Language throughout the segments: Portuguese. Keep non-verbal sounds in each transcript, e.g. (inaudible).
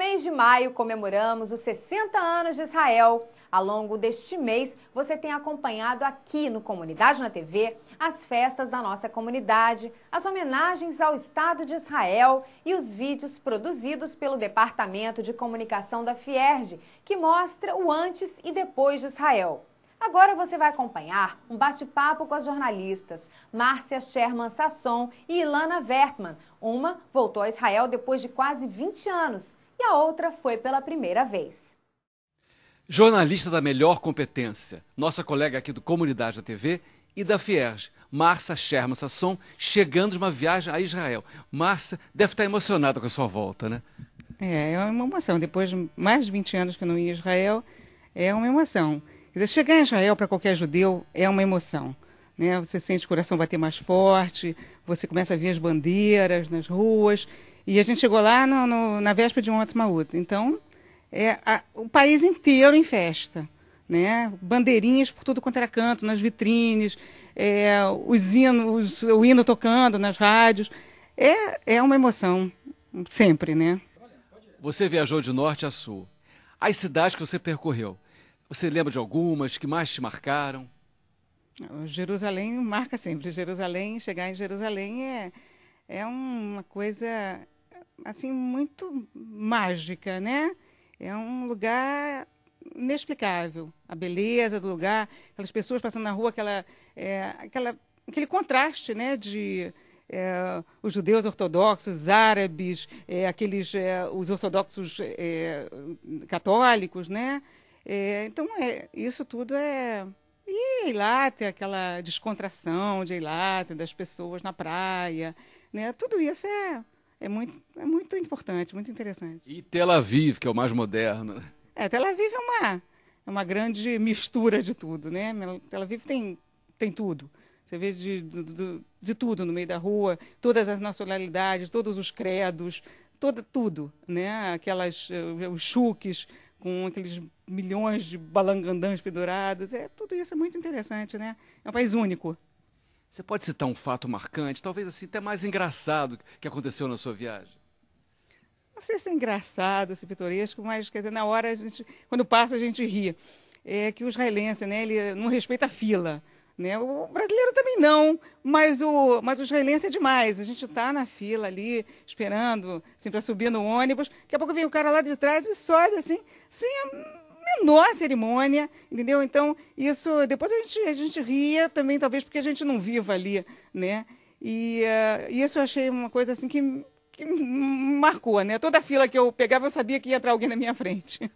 mês de maio comemoramos os 60 anos de Israel. Ao longo deste mês, você tem acompanhado aqui no Comunidade na TV as festas da nossa comunidade, as homenagens ao Estado de Israel e os vídeos produzidos pelo Departamento de Comunicação da Fierge, que mostra o antes e depois de Israel. Agora você vai acompanhar um bate-papo com as jornalistas Márcia Sherman Sasson e Ilana Vertman. Uma voltou a Israel depois de quase 20 anos e a outra foi pela primeira vez. Jornalista da melhor competência, nossa colega aqui do Comunidade da TV e da Fierge, Marcia Sherman Sasson, chegando de uma viagem a Israel. Marcia deve estar emocionada com a sua volta, né? É, é uma emoção. Depois de mais de 20 anos que eu não ia a Israel, é uma emoção. Dizer, chegar em Israel para qualquer judeu é uma emoção. Né? Você sente o coração bater mais forte, você começa a ver as bandeiras nas ruas, e a gente chegou lá no, no, na véspera de um outra. Então, é a, o país inteiro em festa. Né? Bandeirinhas por tudo quanto era canto, nas vitrines, é, os hinos, o hino tocando nas rádios. É, é uma emoção, sempre, né? Você viajou de norte a sul. As cidades que você percorreu, você lembra de algumas que mais te marcaram? Jerusalém marca sempre. Jerusalém, chegar em Jerusalém é, é uma coisa assim muito mágica, né? É um lugar inexplicável. A beleza do lugar, aquelas pessoas passando na rua, aquela, é, aquela, aquele contraste né, de é, os judeus ortodoxos, os árabes, é, aqueles, é, os ortodoxos é, católicos. Né? É, então, isso tudo é. E Eilat, aquela descontração de Eilat, das pessoas na praia. Né? Tudo isso é é muito, é muito importante, muito interessante. E Tel Aviv, que é o mais moderno. É, Tel Aviv é uma, é uma grande mistura de tudo, né? Tel Aviv tem, tem tudo. Você vê de, de, de tudo no meio da rua, todas as nacionalidades, todos os credos, todo tudo, né? Aquelas, eh, os chuques com aqueles milhões de balangandãs pendurados, é, tudo isso é muito interessante, né? É um país único. Você pode citar um fato marcante, talvez assim até mais engraçado que aconteceu na sua viagem? Não sei se é engraçado, se é pitoresco, mas quer dizer, na hora a gente, quando passa a gente ri. É que o israelense, né, ele não respeita a fila. Né? O brasileiro também não, mas o, mas o israelense é demais. A gente está na fila ali, esperando, assim, para subir no ônibus. Daqui a pouco vem o cara lá de trás e sobe, assim, sem assim, menor cerimônia, entendeu? Então, isso depois a gente, a gente ria também, talvez porque a gente não viva ali, né? E uh, isso eu achei uma coisa assim que, que marcou, né? Toda fila que eu pegava, eu sabia que ia entrar alguém na minha frente.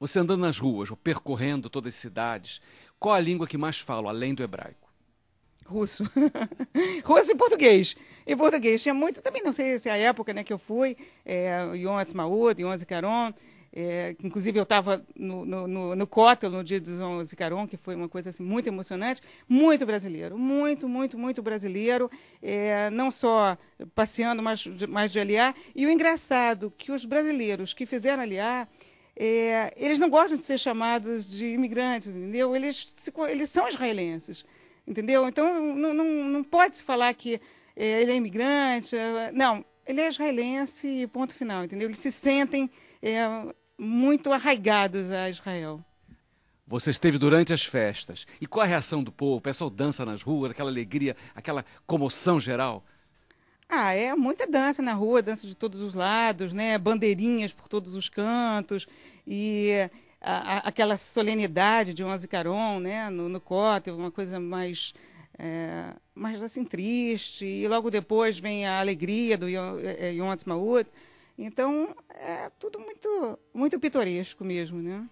Você andando nas ruas, ou percorrendo todas as cidades, qual a língua que mais falo além do hebraico? Russo. (laughs) Russo e português. E português. Tinha muito, também não sei se é a época né, que eu fui, é, eh, Yon Atzmaut, Yon Zikaron, é, inclusive, eu estava no, no, no, no no dia de João Zicaron, que foi uma coisa assim, muito emocionante. Muito brasileiro, muito, muito, muito brasileiro. É, não só passeando, mas de, mas de aliar. E o engraçado que os brasileiros que fizeram aliar, é, eles não gostam de ser chamados de imigrantes, entendeu? Eles, se, eles são israelenses, entendeu? Então, não, não, não pode se falar que é, ele é imigrante. É, não, ele é israelense ponto final, entendeu? Eles se sentem é, muito arraigados a Israel. Você esteve durante as festas. E qual a reação do povo? O é pessoal dança nas ruas, aquela alegria, aquela comoção geral? Ah, é muita dança na rua, dança de todos os lados, né? Bandeirinhas por todos os cantos e a, a, aquela solenidade de Onze Caron, né? No, no Cote, uma coisa mais é, mais assim triste. E logo depois vem a alegria do é, Yom Tzmaut. Então, é tudo muito, muito pitoresco mesmo, né?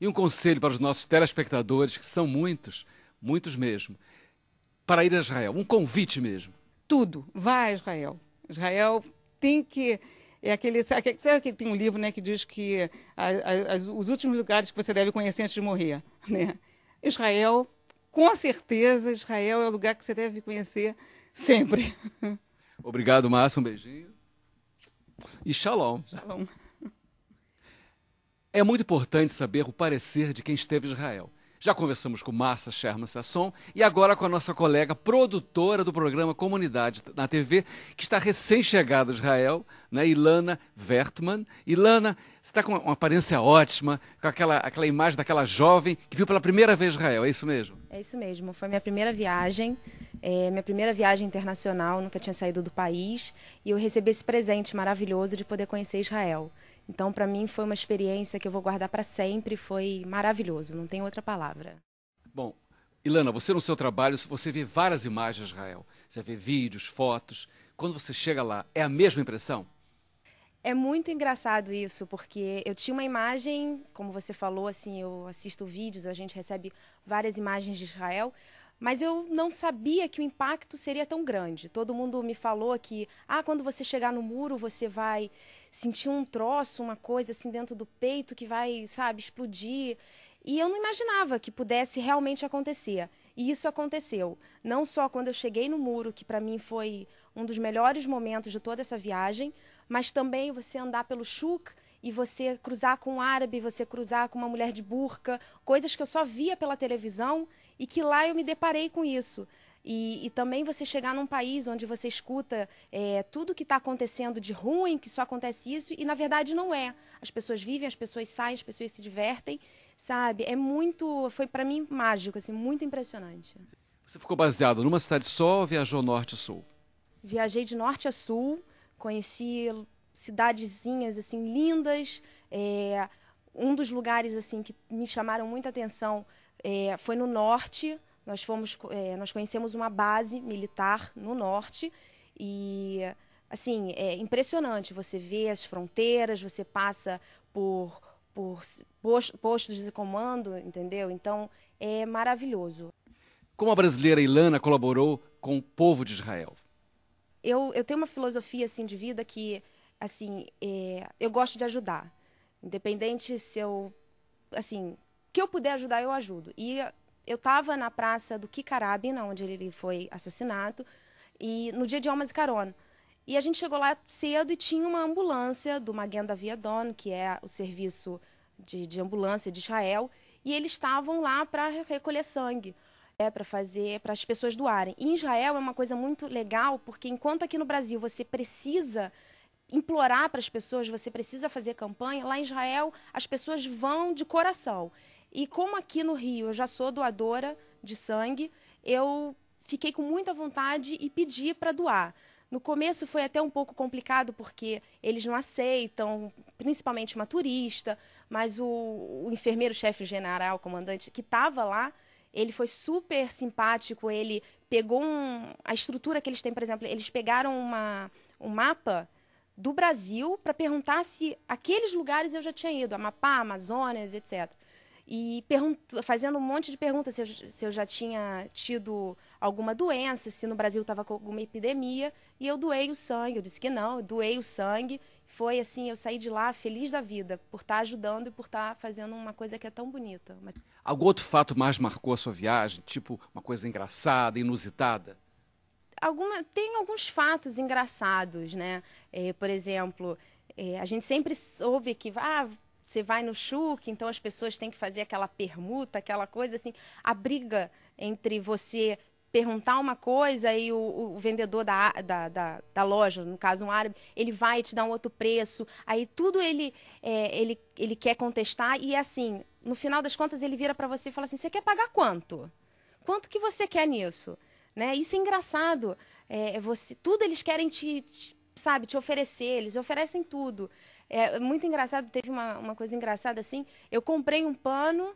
E um conselho para os nossos telespectadores, que são muitos, muitos mesmo, para ir a Israel, um convite mesmo. Tudo, vá a Israel. Israel tem que é aquele sabe que tem um livro né que diz que a, a, os últimos lugares que você deve conhecer antes de morrer (laughs) né Israel com certeza Israel é o lugar que você deve conhecer sempre (laughs) obrigado Márcio um beijinho e shalom. Shalom. É muito importante saber o parecer de quem esteve em Israel. Já conversamos com Massa Sherman Sasson e agora com a nossa colega produtora do programa Comunidade na TV, que está recém-chegada a Israel, né, Ilana Vertman. Ilana, você está com uma aparência ótima, com aquela, aquela imagem daquela jovem que viu pela primeira vez Israel, é isso mesmo? É isso mesmo, foi minha primeira viagem. É, minha primeira viagem internacional, nunca tinha saído do país, e eu recebi esse presente maravilhoso de poder conhecer Israel. Então, para mim, foi uma experiência que eu vou guardar para sempre, foi maravilhoso, não tem outra palavra. Bom, Ilana, você no seu trabalho, você vê várias imagens de Israel, você vê vídeos, fotos. Quando você chega lá, é a mesma impressão? É muito engraçado isso, porque eu tinha uma imagem, como você falou, assim, eu assisto vídeos, a gente recebe várias imagens de Israel, mas eu não sabia que o impacto seria tão grande. Todo mundo me falou que, ah, quando você chegar no muro, você vai sentir um troço, uma coisa assim dentro do peito que vai, sabe, explodir. E eu não imaginava que pudesse realmente acontecer. E isso aconteceu. Não só quando eu cheguei no muro, que para mim foi um dos melhores momentos de toda essa viagem, mas também você andar pelo Chuk e você cruzar com um árabe, você cruzar com uma mulher de burca, coisas que eu só via pela televisão e que lá eu me deparei com isso. E, e, também você chegar num país onde você escuta é, tudo que está acontecendo de ruim, que só acontece isso, e na verdade não é. As pessoas vivem, as pessoas saem, as pessoas se divertem, sabe? É muito, foi para mim mágico, assim, muito impressionante. Você ficou baseado numa cidade só ou viajou norte a sul? Viajei de norte a sul, conheci cidadezinhas assim lindas, é, um dos lugares assim que me chamaram muita atenção é, foi no norte. Nós fomos, é, nós conhecemos uma base militar no norte e assim é impressionante. Você vê as fronteiras, você passa por por postos de comando, entendeu? Então é maravilhoso. Como a brasileira Ilana colaborou com o povo de Israel? Eu, eu tenho uma filosofia assim de vida que assim é, eu gosto de ajudar. Independente se eu. Assim, que eu puder ajudar, eu ajudo. E eu estava na praça do Kikarabina, onde ele foi assassinado, e no dia de Almas e Carona. E a gente chegou lá cedo e tinha uma ambulância do Magenda Via Don, que é o serviço de, de ambulância de Israel, e eles estavam lá para recolher sangue, é, para fazer, para as pessoas doarem. E em Israel é uma coisa muito legal, porque enquanto aqui no Brasil você precisa implorar para as pessoas, você precisa fazer campanha. Lá em Israel, as pessoas vão de coração. E como aqui no Rio eu já sou doadora de sangue, eu fiquei com muita vontade e pedi para doar. No começo foi até um pouco complicado porque eles não aceitam, principalmente uma turista, mas o, o enfermeiro-chefe general, comandante, que estava lá, ele foi super simpático, ele pegou um, a estrutura que eles têm, por exemplo, eles pegaram uma, um mapa do Brasil para perguntar se aqueles lugares eu já tinha ido, Amapá, Amazonas, etc. E fazendo um monte de perguntas se eu, se eu já tinha tido alguma doença, se no Brasil estava com alguma epidemia, e eu doei o sangue. Eu disse que não, eu doei o sangue. Foi assim, eu saí de lá feliz da vida por estar tá ajudando e por estar tá fazendo uma coisa que é tão bonita. Algum outro fato mais marcou a sua viagem? Tipo, uma coisa engraçada, inusitada? alguma, tem alguns fatos engraçados, né? É, por exemplo, é, a gente sempre soube que ah, você vai no chuque, então as pessoas têm que fazer aquela permuta, aquela coisa assim. A briga entre você perguntar uma coisa e o, o vendedor da, da, da, da, loja, no caso um árabe, ele vai te dar um outro preço. Aí tudo ele, é, ele, ele quer contestar e assim, no final das contas ele vira para você e fala assim, você quer pagar quanto? Quanto que você quer nisso? Né? Isso é engraçado. É, você, tudo eles querem te, te, sabe, te oferecer, eles oferecem tudo. É, é muito engraçado, teve uma, uma coisa engraçada assim. Eu comprei um pano,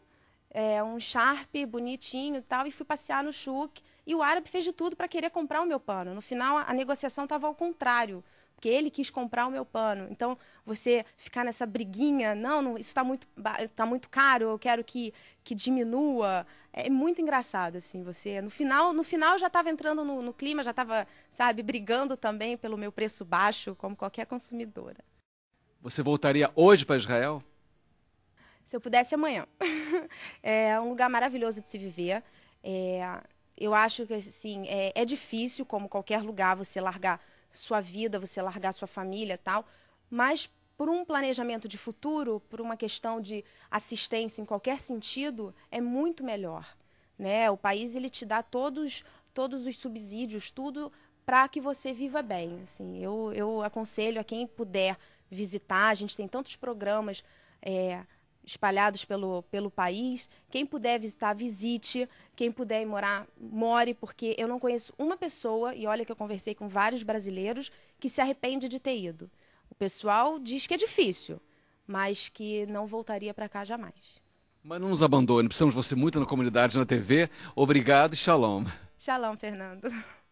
é, um Sharp bonitinho e tal, e fui passear no Chuk. E o árabe fez de tudo para querer comprar o meu pano. No final, a negociação estava ao contrário porque ele quis comprar o meu pano. Então, você ficar nessa briguinha, não, não isso está muito, tá muito caro, eu quero que, que diminua. É muito engraçado, assim, você. No final, no final já estava entrando no, no clima, já estava, sabe, brigando também pelo meu preço baixo, como qualquer consumidora. Você voltaria hoje para Israel? Se eu pudesse amanhã. (laughs) é um lugar maravilhoso de se viver. É, eu acho que assim, é, é difícil, como qualquer lugar, você largar sua vida, você largar sua família tal, mas por um planejamento de futuro, por uma questão de assistência em qualquer sentido, é muito melhor. Né? O país ele te dá todos, todos os subsídios, tudo para que você viva bem. Assim, eu, eu aconselho a quem puder visitar, a gente tem tantos programas é, espalhados pelo, pelo país. Quem puder visitar, visite. Quem puder ir morar, more, porque eu não conheço uma pessoa, e olha que eu conversei com vários brasileiros, que se arrepende de ter ido. O pessoal diz que é difícil, mas que não voltaria para cá jamais. Mas não nos abandone, precisamos de você muito na comunidade, na TV. Obrigado e shalom. Shalom, Fernando.